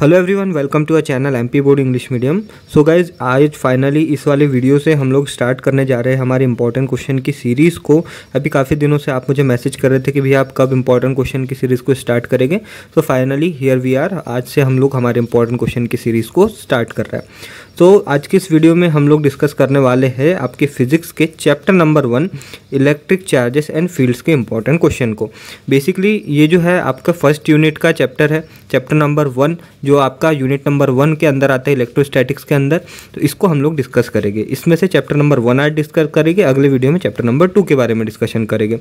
hello everyone welcome to our channel MP board English medium so guys आज finally इस वाले video से हम लोग स्टार्ट करने जा रहे हैं हमारे इंपॉर्टेंट क्वेश्चन की सीरीज़ को अभी काफ़ी दिनों से आप मुझे मैसेज कर रहे थे कि भैया आप कब इंपॉर्टेंट क्वेश्चन की सीरीज़ को स्टार्ट करेंगे so finally here we are आज से हम लोग हमारे इंपॉर्टेंट क्वेश्चन की सीरीज़ को स्टार्ट कर रहे हैं तो आज की इस वीडियो में हम लोग डिस्कस करने वाले हैं आपके फिजिक्स के chapter number one electric charges and fields के इंपॉर्टेंट क्वेश्चन को बेसिकली ये जो है आपका फर्स्ट यूनिट का चैप्टर है चैप्टर नंबर वन जो आपका यूनिट नंबर वन के अंदर आता है इलेक्ट्रोस्टैटिक्स के अंदर तो इसको हम लोग डिस्कस करेंगे इसमें से चैप्टर नंबर वन आज डिस्कस करेंगे अगले वीडियो में चैप्टर नंबर टू के बारे में डिस्कशन करेंगे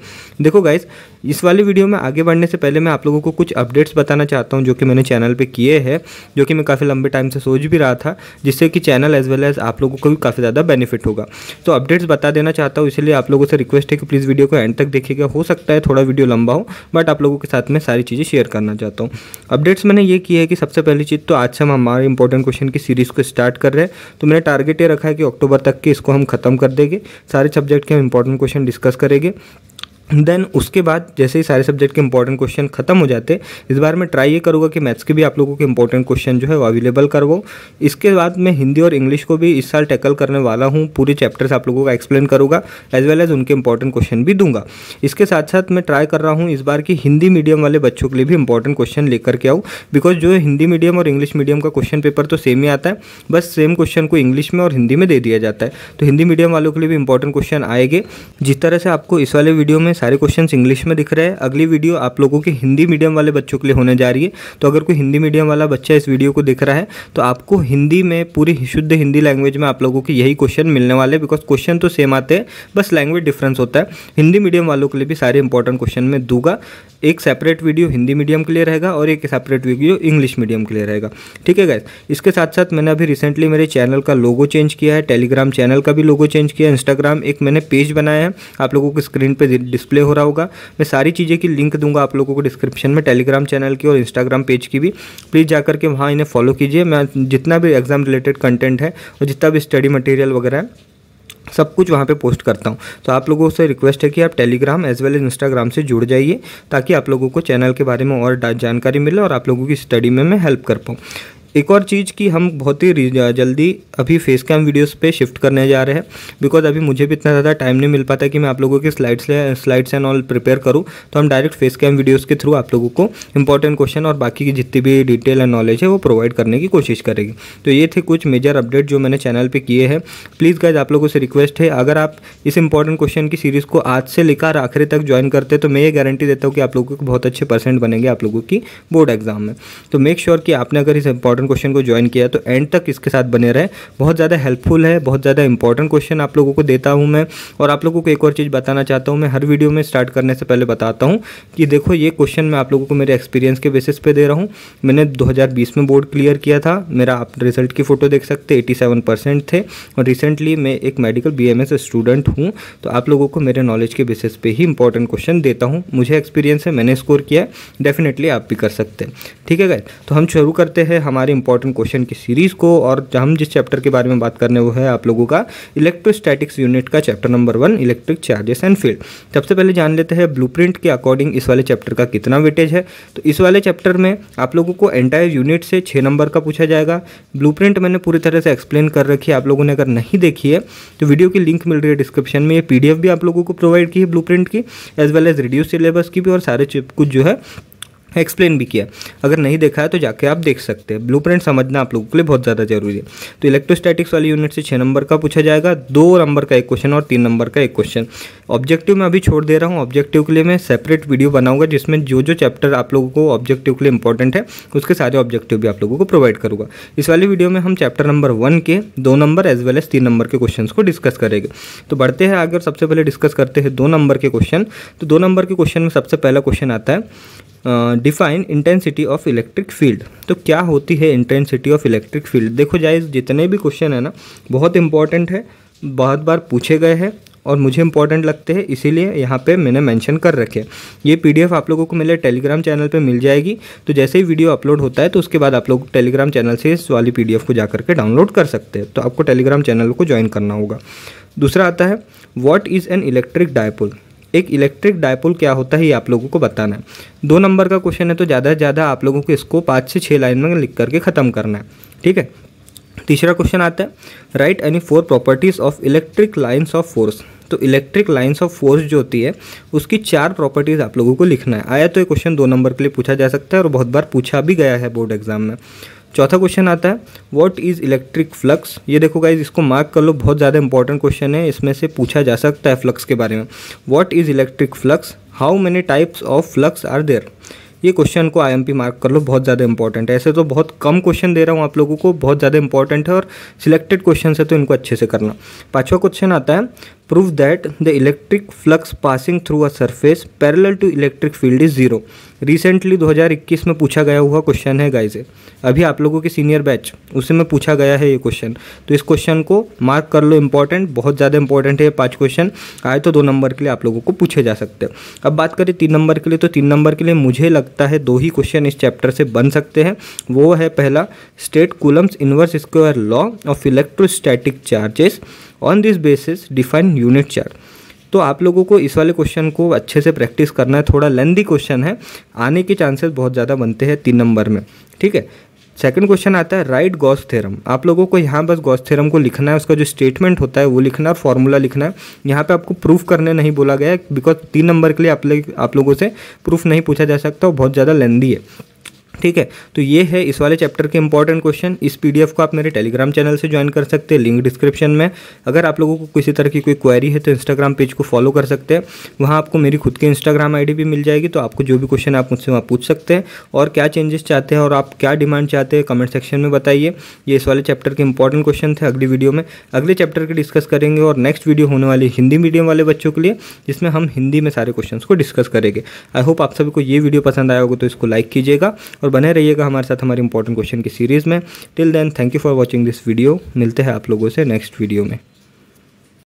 देखो गाइज इस वाले वीडियो में आगे बढ़ने से पहले मैं आप लोगों को कुछ अपडेट्स बताना चाहता हूँ जो कि मैंने चैनल पर किए हैं जो कि मैं काफ़ी लंबे टाइम से सोच भी रहा था जिससे कि चैनल एज वेल एज आप लोगों को भी काफ़ी ज़्यादा बेनिफिट होगा तो अपडेट्स बता देना चाहता हूँ इसलिए आप लोगों से रिक्वेस्ट है कि प्लीज़ वीडियो को एंड तक देखिएगा हो सकता है थोड़ा वीडियो लंबा हो बट आप लोगों के साथ मैं सारी चीज़ें शेयर करना चाहता हूँ अपडेट्स टिप्स मैंने ये की है कि सबसे पहली चीज़ तो आज से हम हमारे इंपॉर्टेंट क्वेश्चन की सीरीज़ को स्टार्ट कर रहे हैं तो मैंने टारगेट ये रखा है कि अक्टूबर तक के इसको हम खत्म कर देंगे सारे सब्जेक्ट के हम इंपॉर्टेंट क्वेश्चन डिस्कस करेंगे देन उसके बाद जैसे ही सारे सब्जेक्ट के इंपॉर्टेंट क्वेश्चन खत्म हो जाते इस बार मैं ट्राई ये करूँगा कि मैथ्स के भी आप लोगों के इंपॉर्टेंट क्वेश्चन जो है वो अवेलेबल करवो इसके बाद मैं हिंदी और इंग्लिश को भी इस साल टैकल करने वाला हूँ पूरे चैप्टर्स आप लोगों का एक्सप्लेन करूँगा एज वेल एज उनके इंपॉर्टेंट क्वेश्चन भी दूंगा इसके साथ साथ मैं ट्राई कर रहा हूँ इस बार की हिंदी मीडियम वाले बच्चों के लिए भी इंपॉर्टेंट क्वेश्चन लेकर के आऊँ बिकॉज जो हिंदी मीडियम और इंग्लिश मीडियम का क्वेश्चन पेपर तो सेम ही आता है बस सेम क्वेश्चन को इंग्लिश में और हिंदी में दे दिया जाता है तो हिंदी मीडियम वालों के लिए भी इंपॉर्टेंट क्वेश्चन आएंगे जिस तरह से आपको इस वाले वीडियो में सारे क्वेश्चन इंग्लिश में दिख रहे हैं अगली वीडियो आप लोगों के हिंदी मीडियम वाले बच्चों के लिए होने जा रही है तो अगर कोई हिंदी मीडियम वाला बच्चा इस वीडियो को दिख रहा है तो आपको हिंदी में पूरी शुद्ध हिंदी लैंग्वेज में आप लोगों के यही क्वेश्चन मिलने वाले बिकॉज क्वेश्चन तो सेम आते हैं बस लैंग्वेज डिफरेंस होता है हिंदी मीडियम वालों के लिए भी सारे इंपॉर्टेंट क्वेश्चन में दूंगा एक सेपरेट वीडियो हिंदी मीडियम के लिए रहेगा और एक सेपरेट वीडियो इंग्लिश मीडियम के लिए रहेगा ठीक है गैस इसके साथ साथ मैंने अभी रिसेंटली मेरे चैनल का लोगो चेंज किया है टेलीग्राम चैनल का भी लोगो चेंज किया है इंस्टाग्राम एक मैंने पेज बनाया है आप लोगों को स्क्रीन पर डिस्प्ले हो रहा होगा मैं सारी चीज़ें की लिंक दूंगा आप लोगों को डिस्क्रिप्शन में टेलीग्राम चैनल की और इंस्टाग्राम पेज की भी प्लीज़ जा करके वहाँ इन्हें फॉलो कीजिए मैं जितना भी एग्जाम रिलेटेड कंटेंट है और जितना भी स्टडी मटेरियल वगैरह है सब कुछ वहाँ पे पोस्ट करता हूँ तो आप लोगों से रिक्वेस्ट है कि आप Telegram as well as Instagram से जुड़ जाइए ताकि आप लोगों को चैनल के बारे में और जानकारी मिले और आप लोगों की स्टडी में मैं हेल्प कर पाऊँ एक और चीज़ कि हम बहुत ही जल्दी अभी फेस कैम वीडियोज़ पे शिफ्ट करने जा रहे हैं बिकॉज अभी मुझे भी इतना ज़्यादा टाइम नहीं मिल पाता कि मैं आप लोगों की slides slides and all prepare करूँ तो हम डायरेक्ट फेस कैम वीडियोज़ के थ्रू आप लोगों को इंपॉर्टेंट क्वेश्चन और बाकी की जितनी भी डिटेल एंड नॉलेज है वो प्रोवाइड करने की कोशिश करेगी तो ये थे कुछ मेजर अपडेट जो मैंने चैनल पर किए हैं प्लीज़ गाइज आप लोगों से रिक्वेस्ट है अगर आप इस इंपॉर्टेंट क्वेश्चन की सीरीज़ को आज से लेकर आखिरी तक ज्वाइन करते तो मैं ये गारंटी देता हूँ कि आप लोगों को बहुत अच्छे परसेंट बनेंगे आप लोगों की बोर्ड एग्जाम में तो मेक श्योर कि आपने अगर इस इंपॉर्टेंट इंपॉर्टेंट क्वेश्चन को ज्वाइन किया तो एंड तक इसके साथ बने रहे बहुत ज़्यादा हेल्पफुल है बहुत ज़्यादा इंपॉर्टेंट क्वेश्चन आप लोगों को देता हूँ मैं और आप लोगों को एक और चीज़ बताना चाहता हूँ मैं हर वीडियो में स्टार्ट करने से पहले बताता हूँ कि देखो ये क्वेश्चन मैं आप लोगों को मेरे एक्सपीरियंस के बेसिस पे दे रहा हूँ मैंने दो में बोर्ड क्लियर किया था मेरा आप रिजल्ट की फ़ोटो देख सकते एटी परसेंट थे और रिसेंटली मैं एक मेडिकल बी स्टूडेंट हूँ तो आप लोगों को मेरे नॉलेज के बेसिस पे ही इंपॉर्टेंट क्वेश्चन देता हूँ मुझे एक्सपीरियंस है मैंने स्कोर किया डेफिनेटली आप भी कर सकते हैं ठीक है तो हम शुरू करते हैं हमारे सारे इंपॉर्टेंट क्वेश्चन की सीरीज़ को और हम जिस चैप्टर के बारे में बात करने वो है आप लोगों का इलेक्ट्रोस्टैटिक्स यूनिट का chapter number one electric charges and field सबसे पहले जान लेते हैं ब्लू के अकॉर्डिंग इस वाले चैप्टर का कितना वेटेज है तो इस वाले चैप्टर में आप लोगों को एंटायर यूनिट से छः नंबर का पूछा जाएगा ब्लू मैंने पूरी तरह से एक्सप्लेन कर रखी है आप लोगों ने अगर नहीं देखी है तो वीडियो की लिंक मिल रही है डिस्क्रिप्शन में ये पी भी आप लोगों को प्रोवाइड की है ब्लू की as well as reduce syllabus की भी और सारे कुछ जो है एक्सप्लेन भी किया अगर नहीं देखा है तो जाके आप देख सकते हैं ब्लू समझना आप लोगों के लिए बहुत ज़्यादा जरूरी है तो इलेक्ट्रोस्टैटिक्स वाली यूनिट से छः नंबर का पूछा जाएगा दो नंबर का एक क्वेश्चन और तीन नंबर का एक क्वेश्चन ऑब्जेक्टिव मैं अभी छोड़ दे रहा हूँ ऑब्जेक्टिव के लिए मैं सेपरेट वीडियो बनाऊंगा जिसमें जो जो चैप्टर आप लोगों को ऑब्जेक्टिव के लिए इंपॉर्टेंट है उसके सारे ऑब्जेक्टिव भी आप लोगों को प्रोवाइड करूँगा इस वाली वीडियो में हम चैप्टर नंबर वन के दो नंबर एज वेल एज तीन नंबर के क्वेश्चन को डिस्कस करेंगे तो बढ़ते हैं अगर सबसे पहले डिस्कस करते हैं दो नंबर के क्वेश्चन तो दो नंबर के क्वेश्चन में सबसे पहला क्वेश्चन आता है define intensity of electric field तो क्या होती है इंटेंसिटी ऑफ इलेक्ट्रिक फील्ड देखो जाए जितने भी क्वेश्चन है ना बहुत इंपॉर्टेंट है बहुत बार पूछे गए हैं और मुझे इंपॉर्टेंट लगते हैं इसीलिए यहाँ पे मैंने मेंशन कर रखे ये पीडीएफ आप लोगों को मेरे टेलीग्राम चैनल पे मिल जाएगी तो जैसे ही वीडियो अपलोड होता है तो उसके बाद आप लोग टेलीग्राम चैनल से इस वाली पीडीएफ को जा करके डाउनलोड कर सकते हैं तो आपको टेलीग्राम चैनल को ज्वाइन करना होगा दूसरा आता है what is an electric dipole एक इलेक्ट्रिक डायपोल क्या होता है ये आप लोगों को बताना है दो नंबर का क्वेश्चन है तो ज़्यादा से ज़्यादा आप लोगों को इसको पाँच से छः लाइन में लिख करके ख़त्म करना है ठीक है तीसरा क्वेश्चन आता है write any four properties of electric lines of force तो इलेक्ट्रिक लाइन्स ऑफ फोर्स जो होती है उसकी चार प्रॉपर्टीज़ आप लोगों को लिखना है आया तो ये क्वेश्चन दो नंबर के लिए पूछा जा सकता है और बहुत बार पूछा भी गया है बोर्ड एग्जाम में चौथा क्वेश्चन आता है व्हाट इज़ इलेक्ट्रिक फ्लक्स ये देखो गाइज इसको मार्क कर लो बहुत ज़्यादा इंपॉर्टेंट क्वेश्चन है इसमें से पूछा जा सकता है फ्लक्स के बारे में what is electric flux how many types of flux are there ये क्वेश्चन को आईएमपी मार्क कर लो बहुत ज़्यादा इंपॉर्टेंट है ऐसे तो बहुत कम क्वेश्चन दे रहा हूँ आप लोगों को बहुत ज़्यादा इंपॉर्टेंट है और सिलेक्टेड क्वेश्चन है तो इनको अच्छे से करना पाँचवा क्वेश्चन आता है prove that the electric flux passing through a surface parallel to electric field is zero recently 2021 में पूछा गया हुआ क्वेश्चन है गाइज अभी आप लोगों के सीनियर बैच उसी में पूछा गया है ये क्वेश्चन तो इस क्वेश्चन को मार्क कर लो इंपॉर्टेंट बहुत ज़्यादा इंपॉर्टेंट है ये पाँच क्वेश्चन आए तो दो नंबर के लिए आप लोगों को पूछे जा सकते हैं अब बात करें तीन नंबर के लिए तो तीन नंबर के लिए मुझे लगता है दो ही क्वेश्चन इस चैप्टर से बन सकते हैं वो है पहला state Coulomb's inverse square law of electrostatic charges on this basis define unit charge तो आप लोगों को इस वाले क्वेश्चन को अच्छे से प्रैक्टिस करना है थोड़ा लेंदी क्वेश्चन है आने के चांसेस बहुत ज़्यादा बनते हैं तीन नंबर में ठीक है सेकंड क्वेश्चन आता है राइट गॉस थ्योरम आप लोगों को यहाँ बस गॉस थ्योरम को लिखना है उसका जो स्टेटमेंट होता है वो लिखना है फॉर्मूला लिखना है यहाँ पे आपको प्रूफ करने नहीं बोला गया बिकॉज तीन नंबर के लिए आप, आप लोगों से प्रूफ नहीं पूछा जा सकता और बहुत ज़्यादा लेंदी है ठीक है तो ये है इस वाले चैप्टर के इंपॉर्टेंट क्वेश्चन इस पीडीएफ को आप मेरे टेलीग्राम चैनल से ज्वाइन कर सकते हैं लिंक डिस्क्रिप्शन में अगर आप लोगों को किसी तरह की कोई क्वेरी है तो इंस्टाग्राम पेज को फॉलो कर सकते हैं वहाँ आपको मेरी खुद की इंस्टाग्राम आई भी मिल जाएगी तो आपको जो भी क्वेश्चन आप मुझसे वहाँ पूछ सकते हैं और क्या चेंजेस चाहते हैं और आप क्या डिमांड चाहते हैं कमेंट सेक्शन में बताइए ये इस वाले चैप्टर के इंपॉर्टेंट क्वेश्चन थे अगली वीडियो में अगले चैप्टर के डिस्कस करेंगे और नेक्स्ट वीडियो होने वाली हिंदी मीडियम वाले बच्चों के लिए जिसमें हम हिंदी में सारे क्वेश्चन को डिस्कस करेंगे आई होप आप सभी को ये वीडियो पसंद आया होगा तो इसको लाइक कीजिएगा और बने रहिएगा हमारे साथ हमारे इंपॉर्टेंट क्वेश्चन की सीरीज़ में till then thank you for watching this video मिलते हैं आप लोगों से नेक्स्ट वीडियो में